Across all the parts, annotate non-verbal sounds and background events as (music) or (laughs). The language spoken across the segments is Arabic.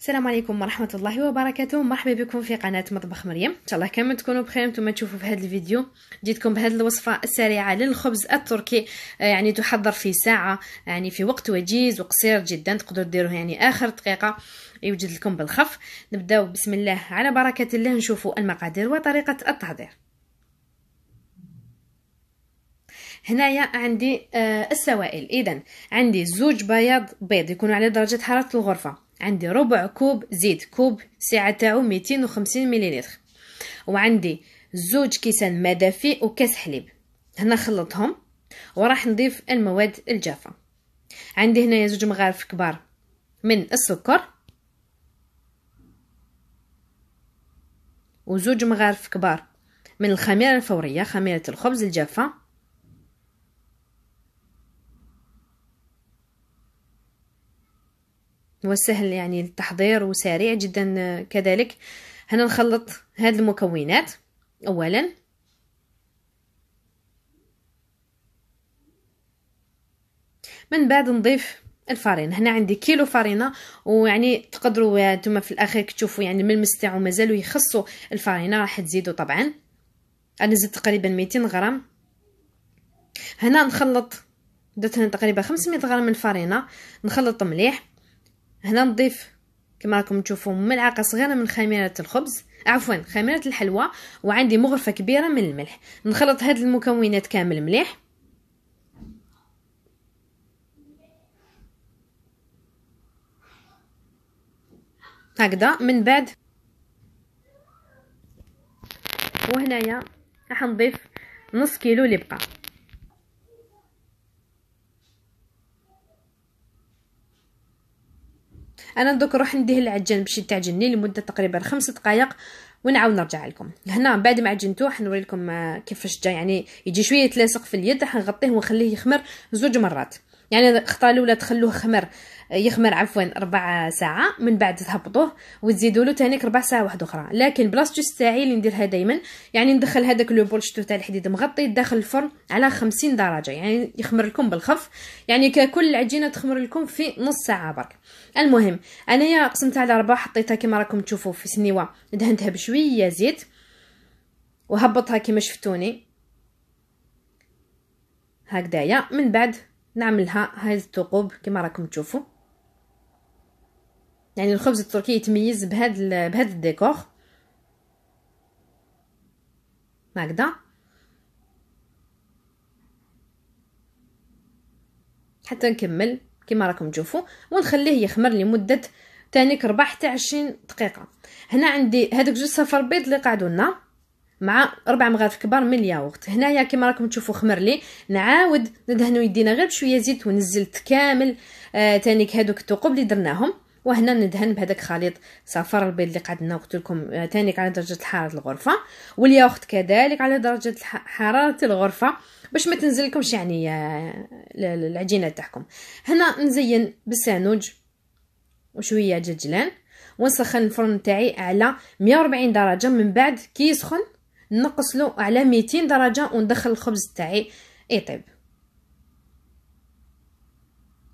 السلام عليكم ورحمة الله وبركاته مرحبا بكم في قناة مطبخ مريم ان شاء الله كامل تكونوا بخير نتوما تشوفوا في هذا الفيديو جيتكم بهذه الوصفة السريعة للخبز التركي آه، يعني تحضر في ساعة يعني في وقت وجيز وقصير جدا تقدروا ديروه يعني اخر دقيقة يوجد لكم بالخف نبداو بسم الله على بركة الله نشوفوا المقادير وطريقة التحضير هنايا عندي آه، السوائل اذا عندي زوج بياض بيض يكونوا على درجة حرارة الغرفة عندي ربع كوب زيت كوب سعة تاعو ميتين وخمسين مليلتر وعندي زوج كيسان ما دافئ وكاس حليب هنا خلطهم وراح نضيف المواد الجافة عندي هنايا زوج مغارف كبار من السكر وزوج مغارف كبار من الخميرة الفورية خميرة الخبز الجافة وسهل يعني التحضير وسريع جدا آه، كذلك هنا نخلط هاد المكونات اولا من بعد نضيف الفرينه هنا عندي كيلو فرينه ويعني تقدروا آه، نتوما في الاخير تشوفوا يعني الملمس المستع ومازالوا يخصو الفرينه راح تزيدوا طبعا انا زدت تقريبا 200 غرام هنا نخلط درت هنا تقريبا 500 غرام من الفرينه نخلط مليح هنا نضيف كما راكم تشوفوا ملعقه صغيره من خميره الخبز عفوا خميره الحلوى وعندي مغرفه كبيره من الملح نخلط هاد المكونات كامل مليح هكذا من بعد وهنايا راح نضيف نص كيلو اللي بقى انا دوك نروح نديه العجان باش يتعجنني لمده تقريبا خمس دقائق ونعاود نرجع لكم هنا بعد ما عجنتو حنوري لكم آه، كيفاش جا يعني يجي شويه تلاصق في اليد حنغطيه ونخليه يخمر زوج مرات يعني الخطا الاولى تخلوه خمر يخمر عفوا ربع ساعه من بعد تهبطوه وتزيدوا له ثانيك ربع ساعه واحده اخرى لكن بلاصتو تاعي اللي نديرها دائما يعني ندخل هذاك لو بول شتو تاع الحديد مغطي داخل الفرن على 50 درجه يعني يخمر لكم بالخف يعني ككل العجينه تخمر لكم في نص ساعه برك المهم انايا قسمتها على ربع حطيتها كما راكم تشوفوا في سنيوه دهنتها بشويه زيت وهبطها كما شفتوني هكذايا من بعد نعملها هاي الثقوب كما راكم تشوفوا يعني الخبز التركي يتميز بهاد ال... بهاد الديكور هكذا حتى نكمل كما راكم تشوفوا ونخليه يخمر لمده تانيك ربع حتى 20 دقيقه هنا عندي هذوك جوج صفار بيض اللي قعدوا لنا مع ربع مغارف كبار من الياغورت هنايا كما راكم تشوفوا خمر لي نعاود ندهنوا يدينا غير بشويه زيت ونزلت كامل آه تانيك هذوك الثقوب اللي درناهم وهنا ندهن بهذاك خليط صفار البيض اللي قعدنا قلت لكم آه، تانيك على درجه حراره الغرفه والياغورت كذلك على درجه حراره الغرفه باش ما تنزلكمش يعني آه، العجينه تاعكم هنا نزين بالسانوج وشويه جلجلان ونسخن الفرن تاعي على 140 درجه من بعد كي يسخن نقص له على 200 درجه وندخل الخبز تاعي يطيب إيه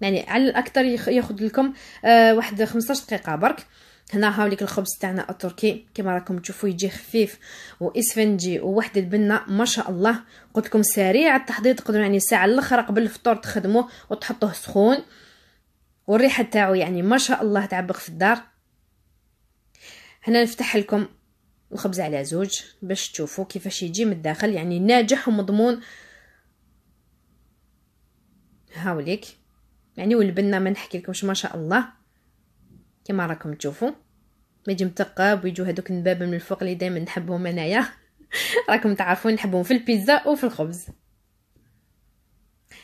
يعني على الاكثر ياخذ لكم آه واحد 15 دقيقه برك هنا هاوليك الخبز تاعنا التركي كما راكم تشوفوا يجي خفيف واسفنجي وواحد البنه ما شاء الله قلت لكم سريع التحضير تقدروا يعني ساعه الاخر قبل الفطور تخدموه وتحطوه سخون والريحه تاعو يعني ما شاء الله تعبق في الدار هنا نفتح لكم الخبز على زوج باش تشوفوا كيفاش يجي من الداخل يعني ناجح ومضمون هاوليك يعني والبنة ما نحكي لكمش ما شاء الله كما راكم تشوفوا يجي متقاب ويجوا هذوك النباب من الفوق اللي دائما نحبهم انايا (laughs) راكم تعرفون نحبهم في البيتزا وفي الخبز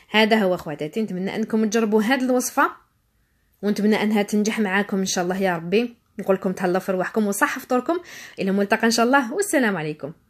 هذا هو خواتاتي نتمنى انكم تجربوا هذه الوصفه ونتمنى انها تنجح معاكم ان شاء الله يا ربي نقول لكم تهلاو في رواحكم وصح فطوركم الى ملتقى ان شاء الله والسلام عليكم